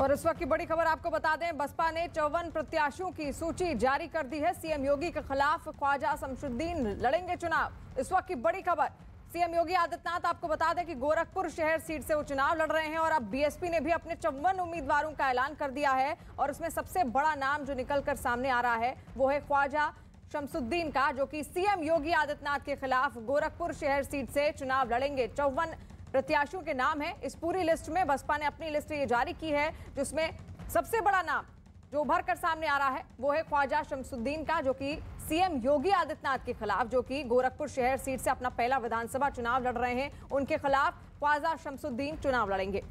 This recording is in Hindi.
और इस वक्त की बड़ी खबर आपको बता दें बसपा ने चौवन प्रत्याशियों की सूची जारी कर दी है सीएम योगी के खिलाफ ख्वाजा शमशुद्दीन लड़ेंगे चुनाव इस वक्त की बड़ी खबर सीएम योगी आदित्यनाथ आपको बता दें कि गोरखपुर शहर सीट से वो चुनाव लड़ रहे हैं और अब बीएसपी ने भी अपने चौवन उम्मीदवारों का ऐलान कर दिया है और उसमें सबसे बड़ा नाम जो निकल कर सामने आ रहा है वो है ख्वाजा शमसुद्दीन का जो कि सीएम योगी आदित्यनाथ के खिलाफ गोरखपुर शहर सीट से चुनाव लड़ेंगे चौवन प्रत्याशियों के नाम है इस पूरी लिस्ट में बसपा ने अपनी लिस्ट ये जारी की है जिसमें सबसे बड़ा नाम जो उभर कर सामने आ रहा है वो है ख्वाजा शमसुद्दीन का जो कि सीएम योगी आदित्यनाथ के खिलाफ जो कि गोरखपुर शहर सीट से अपना पहला विधानसभा चुनाव लड़ रहे हैं उनके खिलाफ ख्वाजा शमसुद्दीन चुनाव लड़ेंगे